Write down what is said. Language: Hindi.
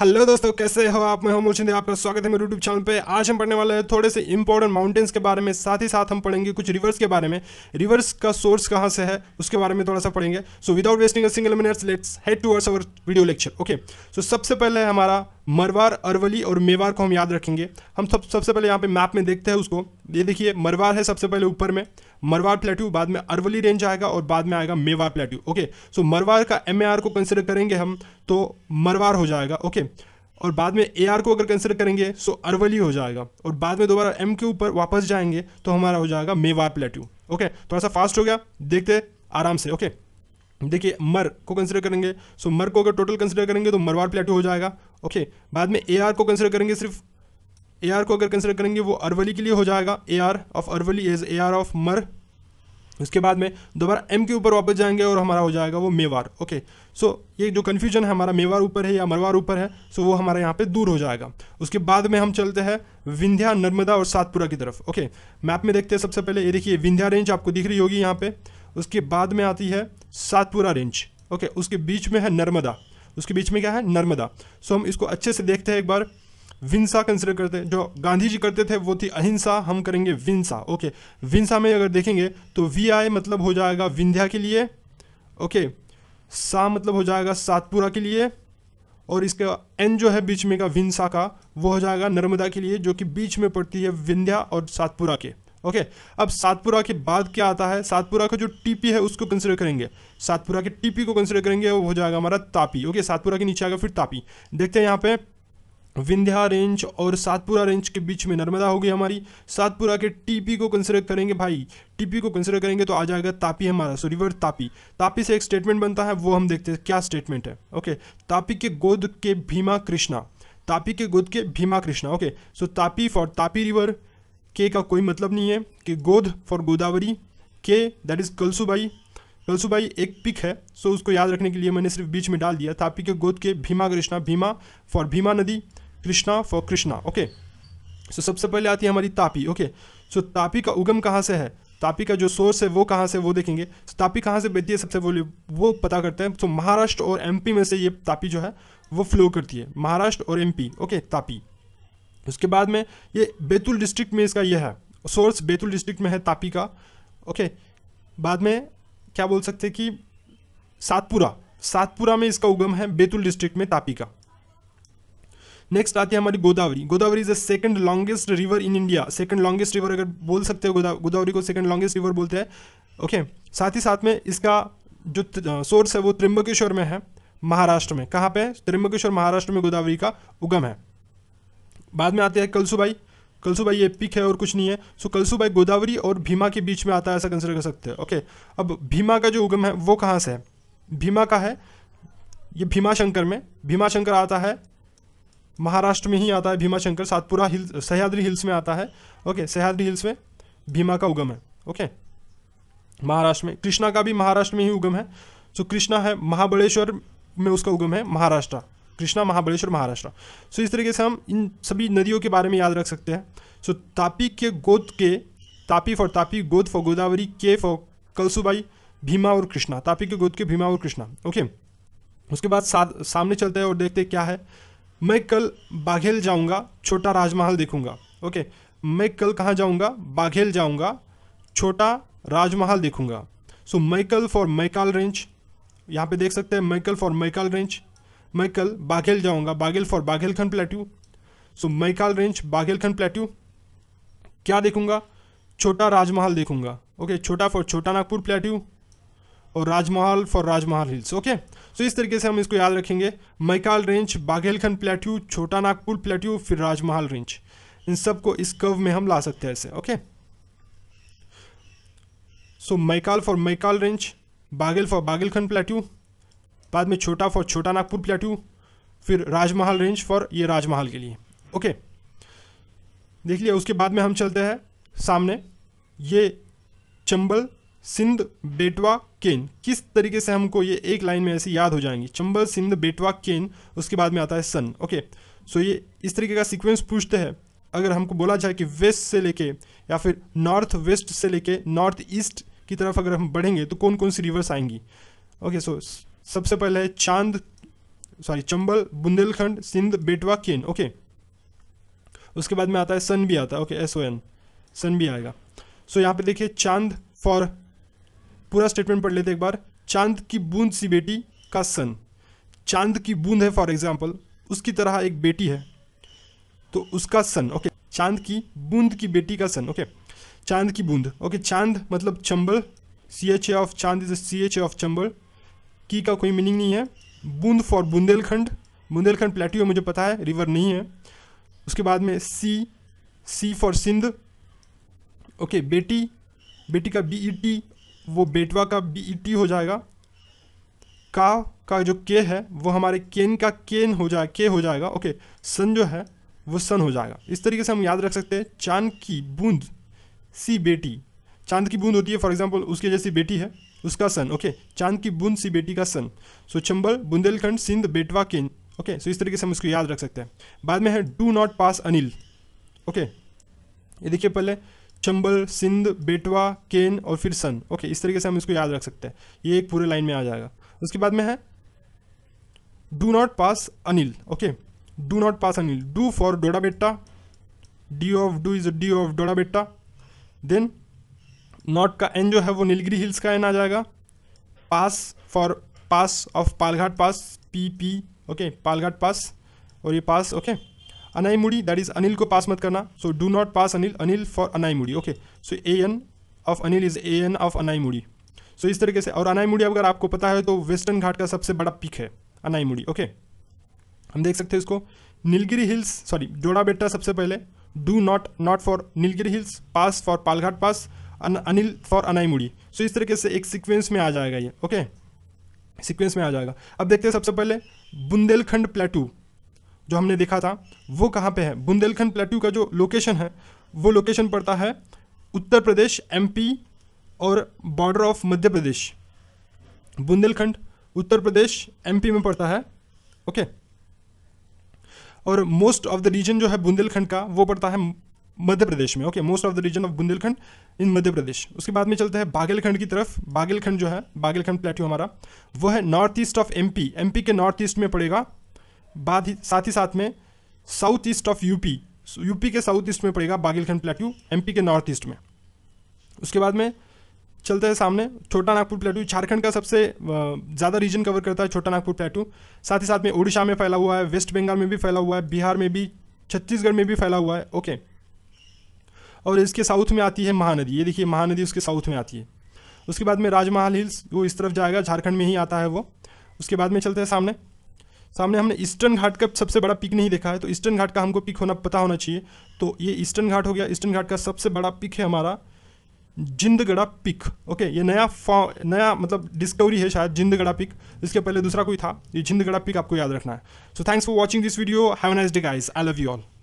हेलो दोस्तों कैसे हो आप मैं हूं मुझे आपका स्वागत है मेरे यूट्यूब चैनल पे आज हम पढ़ने वाले हैं थोड़े से इंपॉर्टेंट माउंटेन्स के बारे में साथ ही साथ हम पढ़ेंगे कुछ रिवर्स के बारे में रिवर्स का सोर्स कहां से है उसके बारे में थोड़ा सा पढ़ेंगे so without wasting a single minutes let's head towards our video lecture okay so सबसे पहले हमारा मरवार अरवली और मेवार को हम याद रखेंगे हम सब सबसे पहले यहाँ पे मैप में देखते हैं उसको ये देखिए मरवार है सबसे पहले ऊपर में मरवार प्लेट्यू बाद में अरवली रेंज आएगा और बाद में आएगा मेवार प्लेट्यू ओके सो मरवार का एम को कंसिडर करेंगे हम तो मरवार हो जाएगा ओके और बाद में ए को अगर कंसिडर करेंगे सो अरवली हो जाएगा और बाद में दोबारा एम के ऊपर वापस जाएंगे तो हमारा हो जाएगा मेवार प्लेट्यू ओके थोड़ा सा फास्ट हो गया देखते आराम से ओके देखिए मर को कंसिडर करेंगे सो मर को अगर टोटल कंसिडर करेंगे तो मरवार प्लेट्यू हो जाएगा ओके बाद में ए को कंसिडर करेंगे सिर्फ ए को अगर कंसिडर करेंगे वो अरवली के लिए हो जाएगा A of Aravalli is A of मर उसके बाद में दोबारा एम के ऊपर वापस जाएंगे और हमारा हो जाएगा वो मेवार ओके सो ये जो कन्फ्यूजन है हमारा मेवार ऊपर है या मरवार ऊपर है सो वो हमारा यहाँ पे दूर हो जाएगा उसके बाद में हम चलते हैं विंध्या नर्मदा और सातपुरा की तरफ ओके मैप में देखते हैं सबसे पहले ये देखिए विंध्या रेंज आपको दिख रही होगी यहाँ पे उसके बाद में आती है सातपुरा रेंज ओके उसके बीच में है नर्मदा उसके बीच में क्या है नर्मदा सो हम इसको अच्छे से देखते हैं एक बार विंसा कंसिडर करते हैं जो गांधी जी करते थे वो थी अहिंसा हम करेंगे विंसा ओके विंसा में अगर देखेंगे तो वी आई मतलब हो जाएगा विंध्या के लिए ओके सा मतलब हो जाएगा सातपुरा के लिए और इसका एन जो है बीच में का विंसा का वो हो जाएगा नर्मदा के लिए जो कि बीच में पड़ती है विंध्या और सातपुरा के ओके अब सातपुरा के बाद क्या आता है सातपुरा का जो टीपी है उसको कंसिडर करेंगे सातपुरा के टीपी को कंसिडर करेंगे वो हो जाएगा हमारा तापी ओके सातपुरा के नीचे आएगा फिर तापी देखते हैं यहाँ पे विंध्या रेंज और सातपुरा रेंज के बीच में नर्मदा होगी हमारी सातपुरा के टीपी को कंसिडर करेंगे भाई टीपी को कंसिडर करेंगे तो आ जाएगा तापी हमारा सो रिवर तापी तापी से एक स्टेटमेंट बनता है वो हम देखते हैं क्या स्टेटमेंट है ओके तापी के गोद के भीमा कृष्णा तापी के गोद के Bhima Krishna okay so Tapi for Tapi river के का कोई मतलब नहीं है कि गोद फॉर गोदावरी के दैट इज़ कलसुबाई कलसुबाई एक पिक है सो उसको याद रखने के लिए मैंने सिर्फ बीच में डाल दिया तापी के गोद के भीमा कृष्णा भीमा फॉर भीमा नदी Krishna for Krishna okay so सबसे पहले आती है हमारी तापी ओके सो तापी का उगम कहाँ से है तापी का जो सोर्स है वो कहाँ से वो देखेंगे so, तापी कहाँ से बहती है सबसे वो वो पता करते हैं तो so, महाराष्ट्र और एमपी में से ये तापी जो है वो फ्लो करती है महाराष्ट्र और एमपी ओके तापी उसके बाद में ये बैतूल डिस्ट्रिक्ट में इसका यह है सोर्स बैतूल डिस्ट्रिक्ट में है तापी का ओके बाद में क्या बोल सकते कि सातपुरा सातपुरा में इसका उगम है बैतूल डिस्ट्रिक्ट में तापी का नेक्स्ट आती है हमारी Godavari Godavari is the second longest river in India second longest river अगर बोल सकते हो गोदा, गोदावरी को सेकंड लॉन्गेस्ट रिवर बोलते हैं ओके okay. साथ ही साथ में इसका जो सोर्स है वो त्रिम्बकेश्वर में है महाराष्ट्र में कहाँ पे त्रिम्बकेश्वर महाराष्ट्र में गोदावरी का उगम है बाद में आते हैं कलसुबाई कलसुबाई ये पिक है और कुछ नहीं है सो कलसुबाई गोदावरी और भीमा के बीच में आता है ऐसा कंसिडर कर सकते हैं ओके अब भीमा का जो उगम है वो कहाँ से है भीमा का है ये भीमाशंकर में भीमाशंकर आता है महाराष्ट्र में ही आता है भीमाशंकर सातपुरा हिल सह्याद्री हिल्स में आता है ओके सह्याद्री हिल्स में भीमा का उगम है ओके महाराष्ट्र में कृष्णा का भी महाराष्ट्र में ही उगम है सो कृष्णा है महाबलेश्वर में उसका उगम है महाराष्ट्र कृष्णा महाबलेश्वर महाराष्ट्र सो इस तरीके से हम इन सभी नदियों के बारे में याद रख सकते हैं सो तापी के गोद के तापी फॉर तापी गोद फॉर गोदावरी के फॉर कलसुबाई भीमा और कृष्णा तापी के गोद के भीमा और कृष्णा ओके उसके बाद सामने चलते हैं और देखते हैं क्या है मैं कल बाघेल जाऊंगा छोटा राजमहल देखूंगा ओके मैं कल कहाँ जाऊंगा बाघेल जाऊंगा छोटा राजमहल देखूंगा so Maikal for Maikal range यहाँ पे देख सकते हैं मैकल फॉर मैकाल रेंज मैं कल बाघेल जाऊँगा Baghel for Baghel plateau so Maikal range Baghel plateau क्या देखूंगा छोटा राजमहल देखूंगा ओके छोटा फॉर छोटा नागपुर प्लेट्यू और राजमहल फॉर राजमहल हिल्स ओके सो इस तरीके से हम इसको याद रखेंगे मैकाल रेंज बाघेलखंड प्लेट्यू छोटा नागपुर प्लेट्यू फिर राजमहल रेंज इन सबको इस कर्व में हम ला सकते हैं ऐसे okay so Maikal for Maikal range Baghel for Baghelkhand plateau बाद में छोटा फॉर छोटा नागपुर प्लेट्यू फिर राजमहल रेंज फॉर ये राजमहल के लिए ओके देख लिया उसके बाद में हम चलते हैं सामने ये चंबल सिंध बेटवा केन किस तरीके से हमको ये एक लाइन में ऐसे याद हो जाएंगी चंबल सिंध बेटवा केन उसके बाद में आता है सन ओके सो ये इस तरीके का सीक्वेंस पूछते हैं अगर हमको बोला जाए कि वेस्ट से लेके या फिर नॉर्थ वेस्ट से लेके नॉर्थ ईस्ट की तरफ अगर हम बढ़ेंगे तो कौन कौन सी रिवर्स आएंगी ओके सो सबसे पहले चांद सॉरी चंबल बुंदेलखंड सिंध बेटवा केन ओके उसके बाद में आता है सन भी आता है okay S O N Son भी आएगा सो so, यहाँ पे देखिए चांद फॉर पूरा स्टेटमेंट पढ़ लेते एक बार चांद की बूंद सी बेटी का सन चांद की बूंद है फॉर एग्जाम्पल उसकी तरह एक बेटी है तो उसका सन ओके चांद की बूंद की बेटी का सन ओके चांद की बूंद ओके चांद मतलब Chambal C H A of चांद is C H A of Chambal की का कोई मीनिंग नहीं है बूंद फॉर बुंदेलखंड बुंदेलखंड प्लेटियो मुझे पता है रिवर नहीं है उसके बाद में C C for Sindh okay बेटी बेटी का बी ई टी वो बेटवा का बी ई टी हो जाएगा का का जो के है वो हमारे केन का केन हो जाए के हो जाएगा ओके सन जो है वो सन हो जाएगा इस तरीके से हम याद रख सकते हैं चांद की बूंद सी बेटी चांद की बूंद होती है फॉर एग्जाम्पल उसके जैसी बेटी है उसका सन ओके चांद की बूंद सी बेटी का सन सो चंबल बुंदेलखंड सिंध बेटवा किन ओके सो इस तरीके से हम इसको याद रख सकते हैं बाद में है do not pass Anil okay ये देखिए पहले चंबल सिंध बेटवा केन और फिर सन ओके इस तरीके से हम इसको याद रख सकते हैं ये एक पूरे लाइन में आ जाएगा उसके बाद में है do not pass Anil okay do not pass Anil do for Doda Betta D of do is D of Doda Betta then not का एन जो है वो नीलगिरी हिल्स का एन आ जाएगा pass for pass of Palghat pass P P okay Palghat pass और ये पास ओके अनाई मुड़ी दैट इज़ अनिल को पास मत करना so do not pass Anil Anil for Anaimudi okay so A N of Anil is A N of Anaimudi so इस तरीके से और अनाई मुड़ी अगर आपको पता है तो वेस्टर्न घाट का सबसे बड़ा पिक है अनाई मुड़ी ओके हम देख सकते हैं इसको नीलगिरी हिल्स सॉरी जोड़ा बेटा सबसे पहले do not not for Nilgiri hills pass for Palghat pass Anil for Anaimudi so इस तरीके से एक सीक्वेंस में आ जाएगा ये ओके सीक्वेंस में आ जाएगा अब देखते हैं सबसे पहले बुंदेलखंड प्लेटू जो हमने देखा था वो कहाँ पे है बुंदेलखंड प्लेटू का जो लोकेशन है वो लोकेशन पड़ता है उत्तर प्रदेश एमपी और border of Madhya Pradesh Bundelkhand Uttar Pradesh MP में पड़ता है ओके और मोस्ट ऑफ द रीजन जो है बुंदेलखंड का वो पड़ता है मध्य प्रदेश में okay most of the region of Bundelkhand in Madhya Pradesh उसके बाद में चलते हैं बागेलखंड की तरफ बागेलखंड जो है बागेलखंड प्लेट्यू हमारा वो है north east of MP MP के नॉर्थ ईस्ट में पड़ेगा बाद ही साथ ही साथ में south east of UP UP के साउथ ईस्ट में पड़ेगा बागेलखंड प्लेट्यू एमपी के नॉर्थ ईस्ट में उसके बाद में चलते हैं सामने छोटा नागपुर प्लेटू झारखंड का सबसे ज़्यादा रीजन कवर करता है छोटा नागपुर प्लेटू साथ ही साथ में ओडिशा में फैला हुआ है वेस्ट बंगाल में भी फैला हुआ है बिहार में भी छत्तीसगढ़ में भी फैला हुआ है ओके और इसके साउथ में आती है महानदी ये देखिए महानदी उसके साउथ में आती है उसके बाद में राजमहल हिल्स वो इस तरफ जाएगा झारखंड में ही आता है वो उसके बाद में चलते हैं सामने सामने हमने ईस्टर्न घाट का सबसे बड़ा पिक नहीं देखा है तो ईस्टर्न घाट का हमको पिक होना पता होना चाहिए तो ये ईस्टर्न घाट हो गया ईस्टर्न घाट का सबसे बड़ा पिक है हमारा जिंदगड़ा पिक ओके ये नया नया मतलब डिस्कवरी है शायद जिंदगड़ा पिक इसके पहले दूसरा कोई था ये जिंदगड़ा पिक आपको याद रखना है so thanks for watching this video have nice day guys I love you all